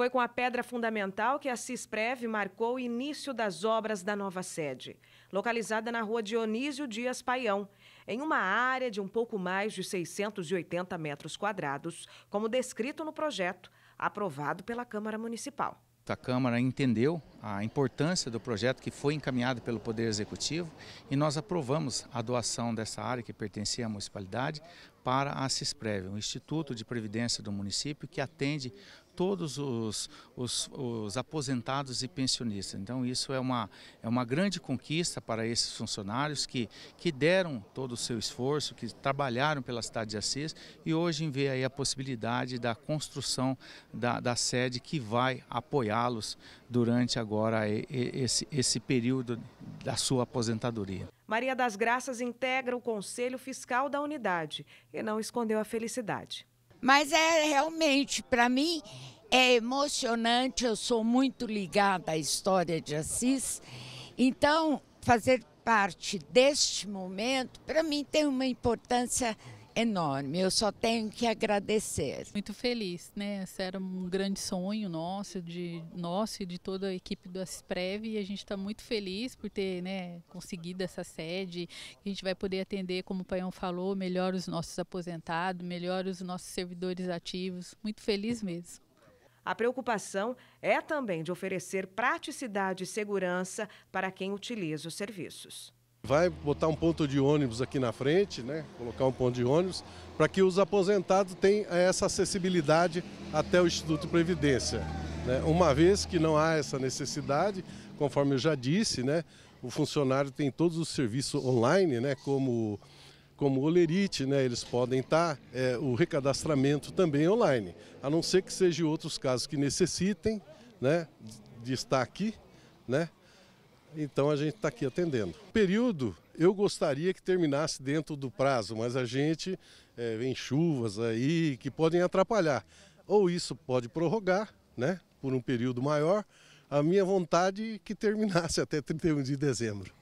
Foi com a pedra fundamental que a CISPREV marcou o início das obras da nova sede, localizada na rua Dionísio Dias Paião, em uma área de um pouco mais de 680 metros quadrados, como descrito no projeto, aprovado pela Câmara Municipal. A Câmara entendeu a importância do projeto que foi encaminhado pelo Poder Executivo e nós aprovamos a doação dessa área que pertencia à municipalidade para a CISPREV, um Instituto de Previdência do município que atende todos os, os, os, aposentados e pensionistas. Então isso é uma, é uma grande conquista para esses funcionários que, que deram todo o seu esforço, que trabalharam pela cidade de Assis e hoje vê aí a possibilidade da construção da, da sede que vai apoiá-los durante agora esse, esse período da sua aposentadoria. Maria das Graças integra o Conselho Fiscal da unidade e não escondeu a felicidade. Mas é realmente, para mim, é emocionante. Eu sou muito ligada à história de Assis. Então, fazer parte deste momento, para mim, tem uma importância enorme. Eu só tenho que agradecer. Muito feliz, né? Esse era um grande sonho nosso, de nosso e de toda a equipe do Asprev e a gente está muito feliz por ter, né, conseguido essa sede. A gente vai poder atender, como o Paião falou, melhor os nossos aposentados, melhor os nossos servidores ativos. Muito feliz mesmo. A preocupação é também de oferecer praticidade e segurança para quem utiliza os serviços. Vai botar um ponto de ônibus aqui na frente, né? colocar um ponto de ônibus, para que os aposentados tenham essa acessibilidade até o Instituto de Previdência. Né? Uma vez que não há essa necessidade, conforme eu já disse, né? o funcionário tem todos os serviços online, né? como, como o Olerite, né? eles podem estar, tá, é, o recadastramento também online, a não ser que sejam outros casos que necessitem né? de estar aqui, né? então a gente está aqui atendendo. O período eu gostaria que terminasse dentro do prazo, mas a gente é, vem chuvas aí que podem atrapalhar. Ou isso pode prorrogar, né, por um período maior. A minha vontade é que terminasse até 31 de dezembro.